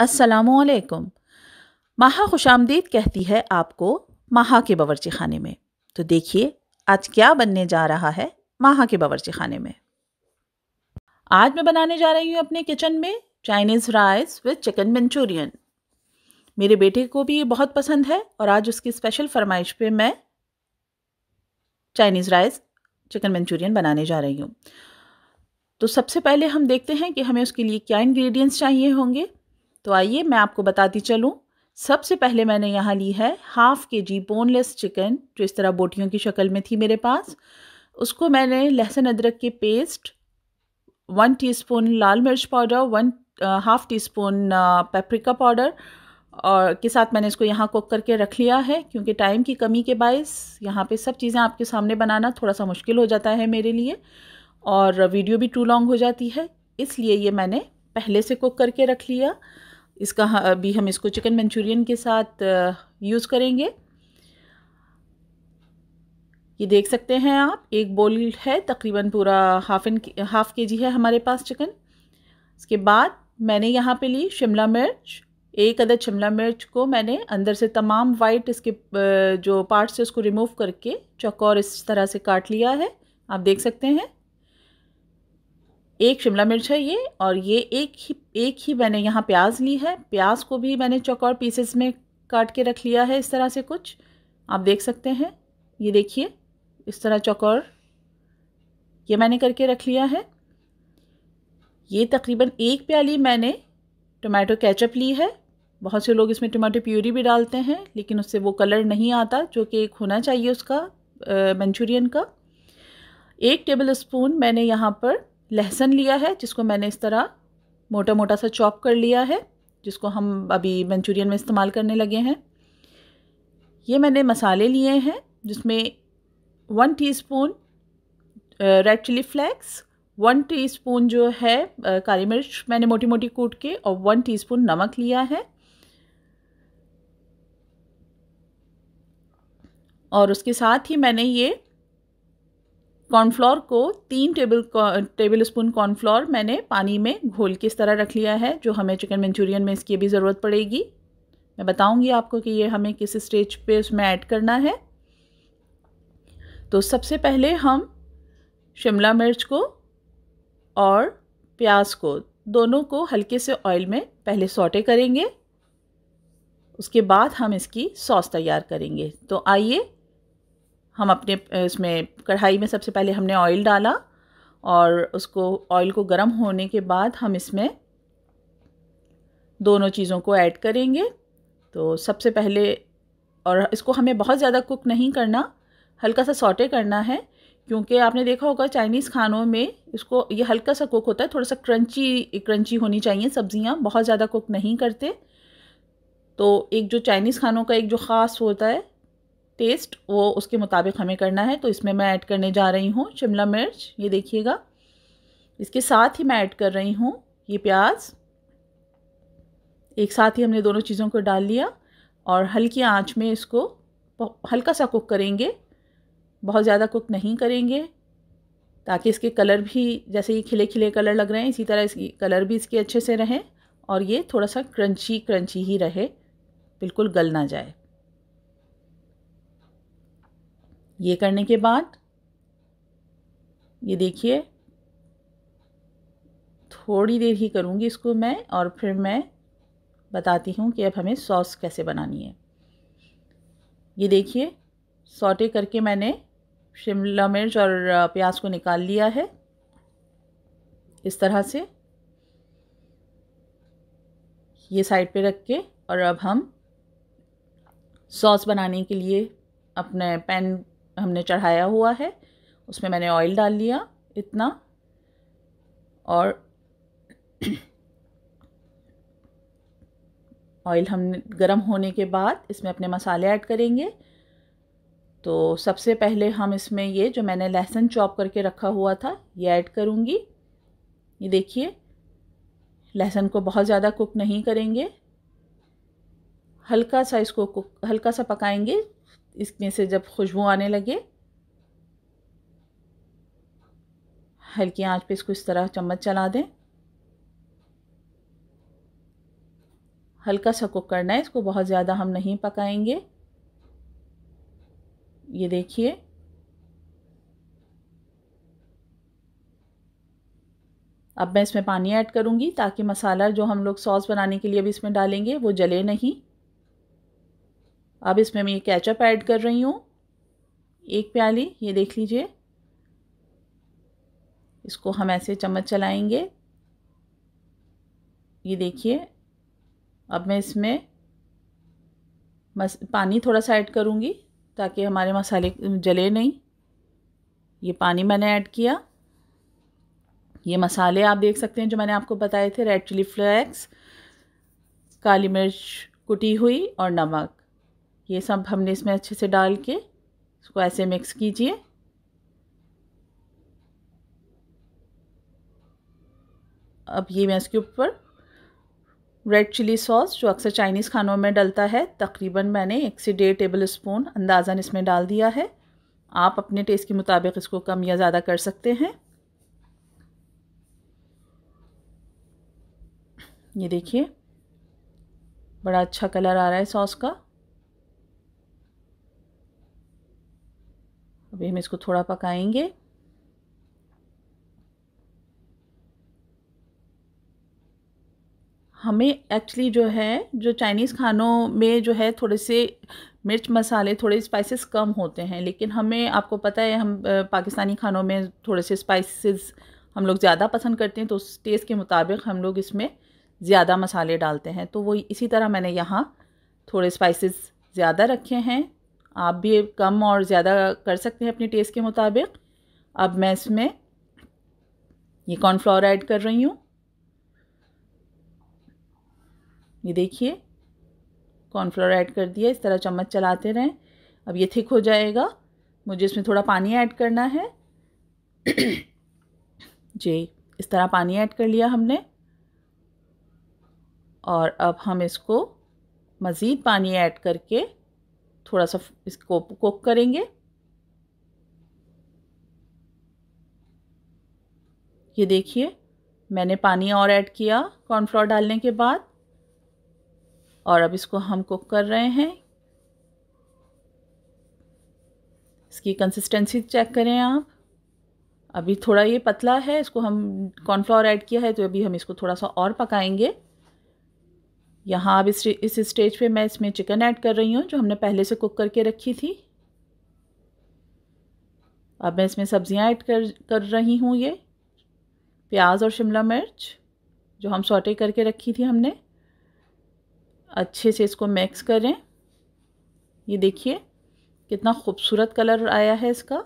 असलकुम माहा खुश आमदीद कहती है आपको माहा के बावरची खाने में तो देखिए आज क्या बनने जा रहा है माहा के बावरची खाने में आज मैं बनाने जा रही हूँ अपने किचन में Chinese rice with chicken Manchurian मेरे बेटे को भी ये बहुत पसंद है और आज उसकी स्पेशल फरमाइश पे मैं चाइनीज़ राइस चिकन मंचूरियन बनाने जा रही हूँ तो सबसे पहले हम देखते हैं कि हमें उसके लिए क्या इंग्रेडिएंट्स चाहिए होंगे तो आइए मैं आपको बताती चलूँ सबसे पहले मैंने यहाँ ली है हाफ़ के जी बोनलेस चिकन जो इस तरह बोटियों की शक्ल में थी मेरे पास उसको मैंने लहसुन अदरक के पेस्ट वन टीस्पून लाल मिर्च powder one half teaspoon paprika powder और के साथ मैंने इसको यहाँ कुक करके रख लिया है क्योंकि टाइम की कमी के बायस यहाँ पे सब चीज़ें आपके सामने बनाना थोड़ा सा मुश्किल हो जाता है मेरे लिए और वीडियो भी टू लॉन्ग हो जाती है इसलिए ये मैंने पहले से कुक करके रख लिया इसका अभी हम इसको चिकन मंचूरियन के साथ यूज़ करेंगे ये देख सकते हैं आप एक बोल है तकरीबन पूरा हाफ इन हाफ़ के जी है हमारे पास चिकन इसके बाद मैंने यहाँ पे ली शिमला मिर्च एक अदद शिमला मिर्च को मैंने अंदर से तमाम वाइट इसके जो पार्ट्स है उसको रिमूव करके चकोर इस तरह से काट लिया है आप देख सकते हैं एक शिमला मिर्च है ये और ये एक ही एक ही मैंने यहाँ प्याज ली है प्याज को भी मैंने चकोर पीसेस में काट के रख लिया है इस तरह से कुछ आप देख सकते हैं ये देखिए इस तरह चकोर ये मैंने करके रख लिया है ये तकरीबन एक प्याली मैंने टोमेटो केचप ली है बहुत से लोग इसमें टमाटो प्यूरी भी डालते हैं लेकिन उससे वो कलर नहीं आता जो कि एक होना चाहिए उसका मंचूरियन का एक टेबल स्पून मैंने यहाँ पर लहसुन लिया है जिसको मैंने इस तरह मोटा मोटा सा चॉप कर लिया है जिसको हम अभी मंचूरियन में इस्तेमाल करने लगे हैं ये मैंने मसाले लिए हैं जिसमें one teaspoon red chilli flakes one teaspoon जो है काली मिर्च मैंने मोटी मोटी कूट के और वन टीस्पून नमक लिया है और उसके साथ ही मैंने ये कॉर्नफ्लोर को तीन टेबल टेबल स्पून कॉर्नफ्लोर मैंने पानी में घोल के इस तरह रख लिया है जो हमें चिकन मंचूरियन में इसकी भी ज़रूरत पड़ेगी मैं बताऊंगी आपको कि ये हमें किस स्टेज पे उसमें ऐड करना है तो सबसे पहले हम शिमला मिर्च को और प्याज को दोनों को हल्के से ऑयल में पहले सोटे करेंगे उसके बाद हम इसकी सॉस तैयार करेंगे तो आइए हम अपने इसमें कढ़ाई में सबसे पहले हमने ऑयल डाला और उसको ऑयल को गर्म होने के बाद हम इसमें दोनों चीज़ों को ऐड करेंगे तो सबसे पहले और इसको हमें बहुत ज़्यादा कुक नहीं करना हल्का सा सॉटे करना है क्योंकि आपने देखा होगा चाइनीज़ खानों में इसको ये हल्का सा कुक होता है थोड़ा सा क्रंची क्रंची होनी चाहिए सब्ज़ियाँ बहुत ज़्यादा कुक नहीं करते तो एक जो चाइनीज़ खानों का एक जो ख़ास होता है टेस्ट वो उसके मुताबिक हमें करना है तो इसमें मैं ऐड करने जा रही हूँ शिमला मिर्च ये देखिएगा इसके साथ ही मैं ऐड कर रही हूँ ये प्याज एक साथ ही हमने दोनों चीज़ों को डाल लिया और हल्की आंच में इसको हल्का सा कुक करेंगे बहुत ज़्यादा कुक नहीं करेंगे ताकि इसके कलर भी जैसे ये खिले खिले कलर लग रहे हैं इसी तरह इसकी कलर भी इसके अच्छे से रहें और ये थोड़ा सा क्रंची क्रंची ही रहे बिल्कुल गल ना जाए ये करने के बाद ये देखिए थोड़ी देर ही करूँगी इसको मैं और फिर मैं बताती हूँ कि अब हमें सॉस कैसे बनानी है ये देखिए सॉटे करके मैंने शिमला मिर्च और प्याज को निकाल लिया है इस तरह से ये साइड पे रख के और अब हम सॉस बनाने के लिए अपने पैन हमने चढ़ाया हुआ है उसमें मैंने ऑयल डाल लिया इतना और ऑयल हम गरम होने के बाद इसमें अपने मसाले ऐड करेंगे तो सबसे पहले हम इसमें ये जो मैंने लहसुन चॉप करके रखा हुआ था ये ऐड करूँगी ये देखिए लहसुन को बहुत ज़्यादा कुक नहीं करेंगे हल्का सा इसको कुक हल्का सा पकाएंगे इसमें से जब खुशबू आने लगे हल्की आंच पे इसको इस तरह चम्मच चला दें हल्का सा कुक करना है इसको बहुत ज़्यादा हम नहीं पकाएंगे ये देखिए अब मैं इसमें पानी ऐड करूँगी ताकि मसाला जो हम लोग सॉस बनाने के लिए अभी इसमें डालेंगे वो जले नहीं अब इसमें मैं ये कैचअप ऐड कर रही हूँ एक प्याली ये देख लीजिए इसको हम ऐसे चम्मच चलाएंगे ये देखिए अब मैं इसमें मस पानी थोड़ा सा ऐड करूँगी ताकि हमारे मसाले जले नहीं ये पानी मैंने ऐड किया ये मसाले आप देख सकते हैं जो मैंने आपको बताए थे रेड चिली फ्लेक्स काली मिर्च कुटी हुई और नमक ये सब हमने इसमें अच्छे से डाल के इसको ऐसे मिक्स कीजिए अब ये मैं इसके ऊपर रेड चिली सॉस जो अक्सर चाइनीज़ खानों में डलता है तकरीबन मैंने एक से डेढ़ टेबल स्पून अंदाज़न इसमें डाल दिया है आप अपने टेस्ट के मुताबिक इसको कम या ज़्यादा कर सकते हैं ये देखिए बड़ा अच्छा कलर आ रहा है सॉस का अभी हम इसको थोड़ा पकाएंगे हमें एक्चुअली जो है जो चाइनीज़ खानों में जो है थोड़े से मिर्च मसाले थोड़े स्पाइसेस कम होते हैं लेकिन हमें आपको पता है हम पाकिस्तानी खानों में थोड़े से स्पाइसेस हम लोग ज़्यादा पसंद करते हैं तो उस टेस्ट के मुताबिक हम लोग इसमें ज़्यादा मसाले डालते हैं तो वो इसी तरह मैंने यहाँ थोड़े स्पाइसेस ज़्यादा रखे हैं आप भी कम और ज़्यादा कर सकते हैं अपने टेस्ट के मुताबिक अब मैं इसमें ये कॉर्नफ्लावर ऐड कर रही हूँ ये देखिए कॉर्नफ्लावर ऐड कर दिया इस तरह चम्मच चलाते रहें अब ये थिक हो जाएगा मुझे इसमें थोड़ा पानी ऐड करना है जी इस तरह पानी ऐड कर लिया हमने और अब हम इसको मज़ीद पानी ऐड करके थोड़ा सा इसको कुक करेंगे ये देखिए मैंने पानी और ऐड किया कॉर्नफ्लोर डालने के बाद और अब इसको हम कुक कर रहे हैं इसकी कंसिस्टेंसी चेक करें आप अभी थोड़ा ये पतला है इसको हम कॉर्नफ्लावर ऐड किया है तो अभी हम इसको थोड़ा सा और पकाएंगे यहाँ अब इस इस स्टेज पे मैं इसमें चिकन ऐड कर रही हूँ जो हमने पहले से कुक करके रखी थी अब मैं इसमें सब्जियाँ ऐड कर कर रही हूँ ये प्याज और शिमला मिर्च जो हम सॉटे करके रखी थी हमने अच्छे से इसको मिक्स करें ये देखिए कितना खूबसूरत कलर आया है इसका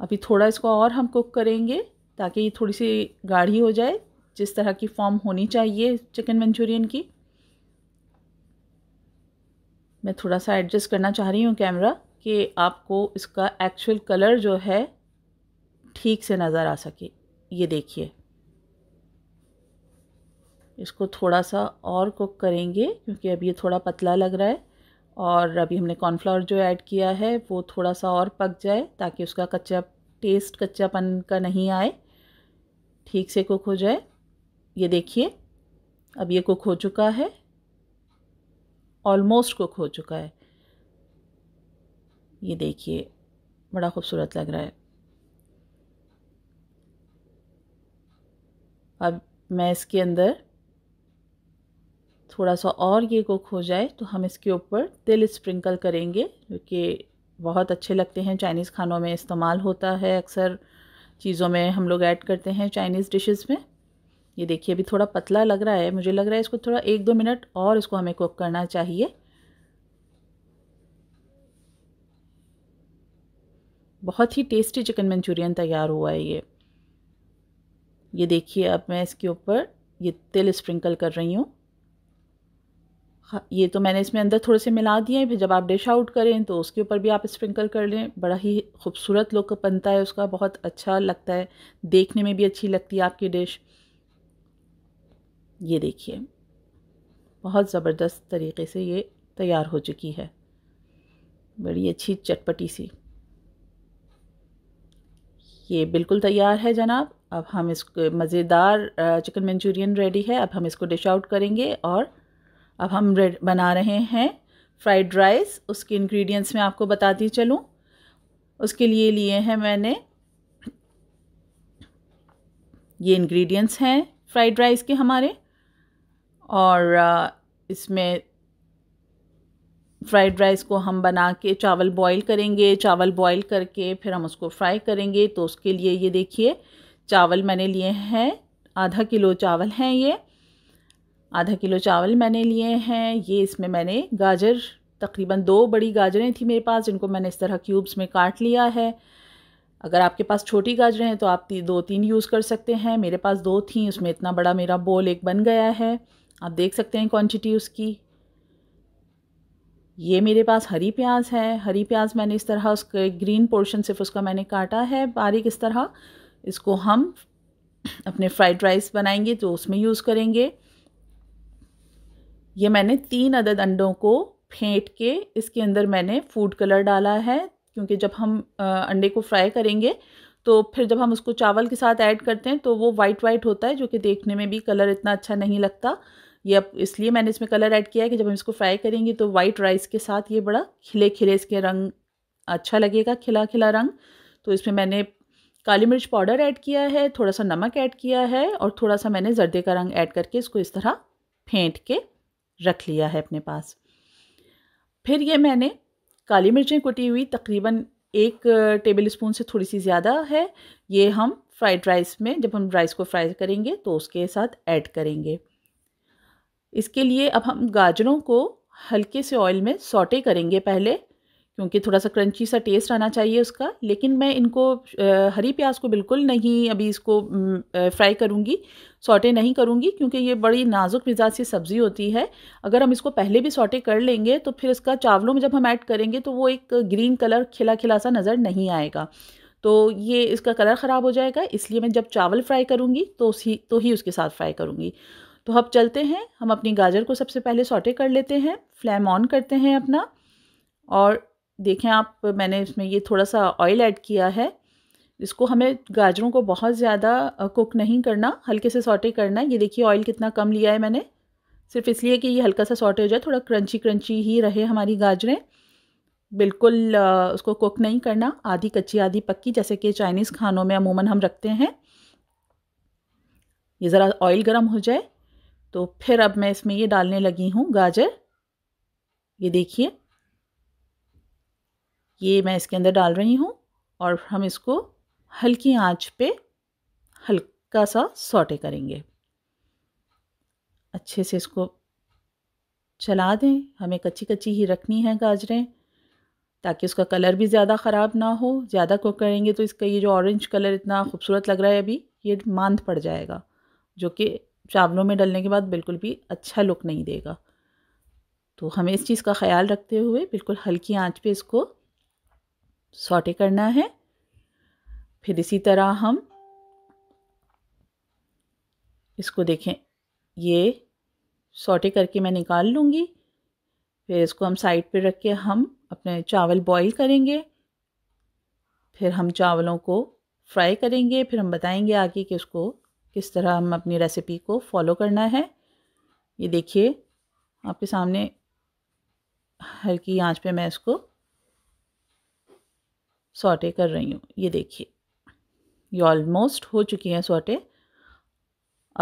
अभी थोड़ा इसको और हम कुक करेंगे ताकि ये थोड़ी सी गाढ़ी हो जाए जिस तरह की फॉर्म होनी चाहिए चिकन मंचूरियन की मैं थोड़ा सा एडजस्ट करना चाह रही हूँ कैमरा कि आपको इसका एक्चुअल कलर जो है ठीक से नज़र आ सके ये देखिए इसको थोड़ा सा और कुक करेंगे क्योंकि अब ये थोड़ा पतला लग रहा है और अभी हमने कॉर्नफ्लावर जो ऐड किया है वो थोड़ा सा और पक जाए ताकि उसका कच्चा टेस्ट कच्चापन का नहीं आए ठीक से कुक हो जाए ये देखिए अब ये कुक हो चुका है ऑलमोस्ट कुक हो चुका है ये देखिए बड़ा खूबसूरत लग रहा है अब मैं इसके अंदर थोड़ा सा और ये कुक हो जाए तो हम इसके ऊपर तिल स्प्रिंकल करेंगे क्योंकि बहुत अच्छे लगते हैं चाइनीज़ खानों में इस्तेमाल होता है अक्सर चीज़ों में हम लोग ऐड करते हैं चाइनीज़ डिशेस में ये देखिए अभी थोड़ा पतला लग रहा है मुझे लग रहा है इसको थोड़ा एक दो मिनट और इसको हमें कुक करना चाहिए बहुत ही टेस्टी चिकन मंचूरियन तैयार हुआ है ये ये देखिए अब मैं इसके ऊपर ये तिल स्प्रिंकल कर रही हूँ हाँ, ये तो मैंने इसमें अंदर थोड़े से मिला दिए हैं फिर जब आप डिश आउट करें तो उसके ऊपर भी आप स्प्रिंकल कर लें बड़ा ही खूबसूरत लुक बनता है उसका बहुत अच्छा लगता है देखने में भी अच्छी लगती है आपकी डिश ये देखिए बहुत ज़बरदस्त तरीके से ये तैयार हो चुकी है बड़ी अच्छी चटपटी सी ये बिल्कुल तैयार है जनाब अब हम इसको मज़ेदार चिकन मंचूरियन रेडी है अब हम इसको डिश आउट करेंगे और अब हम बना रहे हैं फ्राइड राइस उसके इंग्रेडिएंट्स मैं आपको बताती चलूँ उसके लिए लिए हैं मैंने ये इंग्रेडिएंट्स हैं फ्राइड राइस के हमारे और इसमें फ्राइड राइस को हम बना के चावल बॉईल करेंगे चावल बॉईल करके फिर हम उसको फ्राई करेंगे तो उसके लिए ये देखिए चावल मैंने लिए हैं आधा किलो चावल हैं ये आधा किलो चावल मैंने लिए हैं ये इसमें मैंने गाजर तकरीबन दो बड़ी गाजरें थी मेरे पास जिनको मैंने इस तरह क्यूब्स में काट लिया है अगर आपके पास छोटी गाजरें हैं तो आप ती, दो तीन यूज़ कर सकते हैं मेरे पास दो थी उसमें इतना बड़ा मेरा बोल एक बन गया है आप देख सकते हैं क्वांटिटी उसकी ये मेरे पास हरी प्याज है हरी प्याज मैंने इस तरह उसके ग्रीन पोर्शन सिर्फ उसका मैंने काटा है बारीक इस तरह इसको हम अपने फ्राइड राइस बनाएंगे तो उसमें यूज़ करेंगे ये मैंने तीन अदद अंडों को फेंट के इसके अंदर मैंने फूड कलर डाला है क्योंकि जब हम अंडे को फ्राई करेंगे तो फिर जब हम उसको चावल के साथ ऐड करते हैं तो वो वाइट वाइट होता है जो कि देखने में भी कलर इतना अच्छा नहीं लगता ये अब इसलिए मैंने इसमें कलर ऐड किया है कि जब हम इसको फ्राई करेंगे तो वाइट राइस के साथ ये बड़ा खिले खिले इसके रंग अच्छा लगेगा खिला खिला रंग तो इसमें मैंने काली मिर्च पाउडर ऐड किया है थोड़ा सा नमक ऐड किया है और थोड़ा सा मैंने जर्दे का रंग ऐड करके इसको इस तरह फेंट के रख लिया है अपने पास फिर ये मैंने काली मिर्चें कुटी हुई तकरीबन एक टेबल स्पून से थोड़ी सी ज़्यादा है ये हम फ्राइड राइस में जब हम राइस को फ्राई करेंगे तो उसके साथ ऐड करेंगे इसके लिए अब हम गाजरों को हल्के से ऑयल में सौटे करेंगे पहले क्योंकि थोड़ा सा क्रंची सा टेस्ट आना चाहिए उसका लेकिन मैं इनको हरी प्याज को बिल्कुल नहीं अभी इसको फ्राई करूँगी सौटे नहीं करूँगी क्योंकि ये बड़ी नाजुक मिजाज सी सब्ज़ी होती है अगर हम इसको पहले भी सौटे कर लेंगे तो फिर इसका चावलों में जब हम ऐड करेंगे तो वो एक ग्रीन कलर खिला खिला सा नज़र नहीं आएगा तो ये इसका कलर ख़राब हो जाएगा इसलिए मैं जब चावल फ्राई करूँगी तो उसी तो ही उसके साथ फ्राई करूँगी तो अब चलते हैं हम अपनी गाजर को सबसे पहले सॉटे कर लेते हैं फ्लेम ऑन करते हैं अपना और देखें आप मैंने इसमें ये थोड़ा सा ऑयल ऐड किया है इसको हमें गाजरों को बहुत ज़्यादा कुक नहीं करना हल्के से सॉटे करना ये देखिए ऑयल कितना कम लिया है मैंने सिर्फ इसलिए कि ये हल्का सा सॉटे हो जाए थोड़ा क्रंची क्रंची ही रहे हमारी गाजरें बिल्कुल उसको कुक नहीं करना आधी कच्ची आधी पक्की जैसे कि चाइनीज़ खानों में अमूमन हम रखते हैं ये ज़रा ऑयल गर्म हो जाए तो फिर अब मैं इसमें ये डालने लगी हूँ गाजर ये देखिए ये मैं इसके अंदर डाल रही हूँ और हम इसको हल्की आंच पे हल्का सा सोटे करेंगे अच्छे से इसको चला दें हमें कच्ची कच्ची ही रखनी है गाजरें ताकि उसका कलर भी ज़्यादा ख़राब ना हो ज़्यादा कुक करेंगे तो इसका ये जो ऑरेंज कलर इतना खूबसूरत लग रहा है अभी ये मांद पड़ जाएगा जो कि चावलों में डलने के बाद बिल्कुल भी अच्छा लुक नहीं देगा तो हमें इस चीज़ का ख्याल रखते हुए बिल्कुल हल्की आंच पे इसको सॉटे करना है फिर इसी तरह हम इसको देखें ये सॉटे करके मैं निकाल लूँगी फिर इसको हम साइड पे रख के हम अपने चावल बॉईल करेंगे फिर हम चावलों को फ्राई करेंगे फिर हम बताएंगे आगे कि उसको किस तरह हम अपनी रेसिपी को फॉलो करना है ये देखिए आपके सामने हल्की आंच पे मैं इसको सॉटे कर रही हूँ ये देखिए ये ऑलमोस्ट हो चुकी हैं सॉटे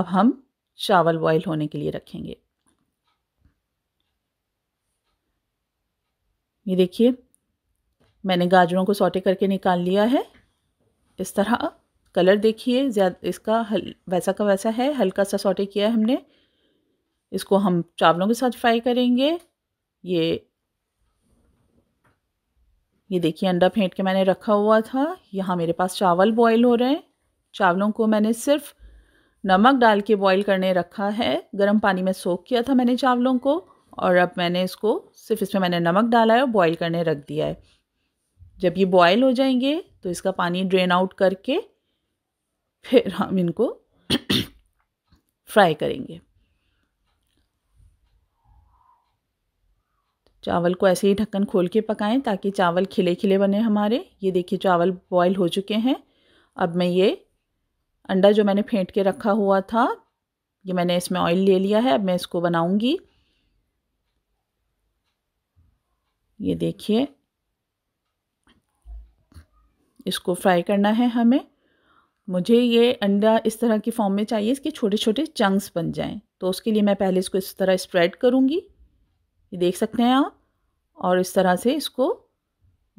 अब हम चावल बॉयल होने के लिए रखेंगे ये देखिए मैंने गाजरों को सॉटे करके निकाल लिया है इस तरह कलर देखिए ज़्यादा इसका हल वैसा का वैसा है हल्का सा सॉटे किया है हमने इसको हम चावलों के साथ फ्राई करेंगे ये ये देखिए अंडा फेंट के मैंने रखा हुआ था यहाँ मेरे पास चावल बॉईल हो रहे हैं चावलों को मैंने सिर्फ नमक डाल के बॉईल करने रखा है गर्म पानी में सोख किया था मैंने चावलों को और अब मैंने इसको सिर्फ इसमें मैंने नमक डाला है और बॉईल करने रख दिया है जब ये बॉयल हो जाएंगे तो इसका पानी ड्रेन आउट करके फिर हम इनको फ्राई करेंगे चावल को ऐसे ही ढक्कन खोल के पकाएं ताकि चावल खिले खिले बने हमारे ये देखिए चावल बॉईल हो चुके हैं अब मैं ये अंडा जो मैंने फेंट के रखा हुआ था ये मैंने इसमें ऑयल ले लिया है अब मैं इसको बनाऊंगी ये देखिए इसको फ्राई करना है हमें मुझे ये अंडा इस तरह की फॉर्म में चाहिए इसके छोटे छोटे चंक्स बन जाएं तो उसके लिए मैं पहले इसको इस तरह स्प्रेड करूँगी ये देख सकते हैं आप और इस तरह से इसको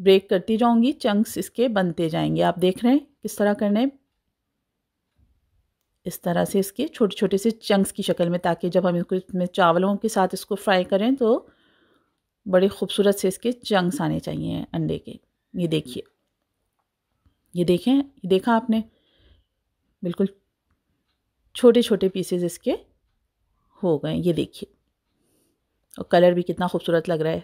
ब्रेक करती जाऊँगी चंक्स इसके बनते जाएंगे आप देख रहे हैं किस तरह करना है इस तरह से इसके छोटे छोटे से चंक्स की शक्ल में ताकि जब हम इसको इसमें चावलों के साथ इसको फ्राई करें तो बड़े खूबसूरत से इसके चंक्स आने चाहिए अंडे के ये देखिए ये देखें ये देखा आपने बिल्कुल छोटे छोटे पीसेस इसके हो गए ये देखिए और कलर भी कितना खूबसूरत लग रहा है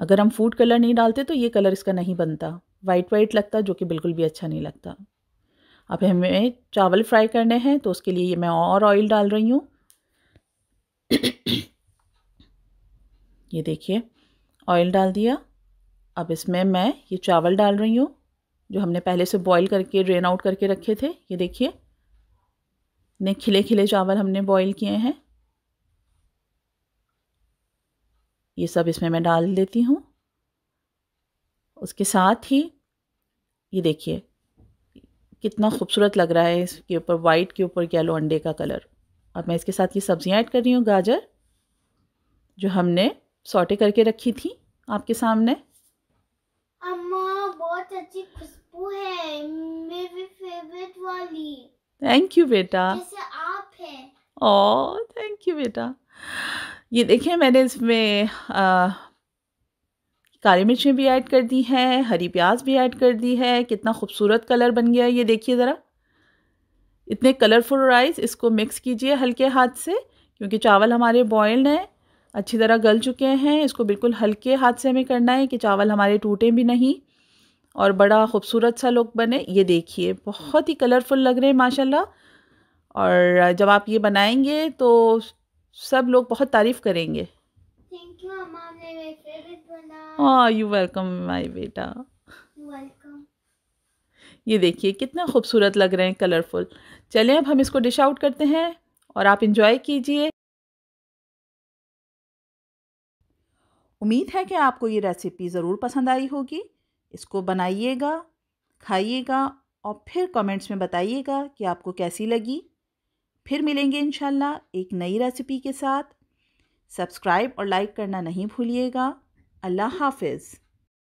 अगर हम फूड कलर नहीं डालते तो ये कलर इसका नहीं बनता वाइट वाइट लगता जो कि बिल्कुल भी अच्छा नहीं लगता अब हमें चावल फ्राई करने हैं तो उसके लिए ये मैं और ऑयल डाल रही हूँ ये देखिए ऑयल डाल दिया अब इसमें मैं ये चावल डाल रही हूँ जो हमने पहले से बॉईल करके ड्रेन आउट करके रखे थे ये देखिए ने खिले खिले चावल हमने बॉईल किए हैं ये सब इसमें मैं डाल देती हूँ उसके साथ ही ये देखिए कितना खूबसूरत लग रहा है इसके ऊपर वाइट के ऊपर येलो अंडे का कलर अब मैं इसके साथ ये सब्ज़ियाँ ऐड कर रही हूँ गाजर जो हमने सॉटे करके रखी थी आपके सामने अम्मा बहुत अच्छी वो है मेरी फेवरेट वाली थैंक यू बेटा जैसे आप है ओ थैंक यू बेटा ये देखिए मैंने इसमें काली मिर्चें भी ऐड कर दी हैं हरी प्याज भी ऐड कर दी है कितना खूबसूरत कलर बन गया ये देखिए ज़रा इतने कलरफुल राइस इसको मिक्स कीजिए हल्के हाथ से क्योंकि चावल हमारे बॉयल्ड हैं अच्छी तरह गल चुके हैं इसको बिल्कुल हल्के हाथ से हमें करना है कि चावल हमारे टूटे भी नहीं और बड़ा ख़ूबसूरत सा लुक बने ये देखिए बहुत ही कलरफुल लग रहे हैं माशाल्लाह और जब आप ये बनाएंगे तो सब लोग बहुत तारीफ़ करेंगे हाँ यू वेलकम माई बेटा ये देखिए कितना खूबसूरत लग रहे हैं कलरफुल चलें अब हम इसको डिश आउट करते हैं और आप इन्जॉय कीजिए उम्मीद है कि आपको ये रेसिपी ज़रूर पसंद आई होगी इसको बनाइएगा खाइएगा और फिर कमेंट्स में बताइएगा कि आपको कैसी लगी फिर मिलेंगे इन एक नई रेसिपी के साथ सब्सक्राइब और लाइक करना नहीं भूलिएगा अल्लाह हाफिज़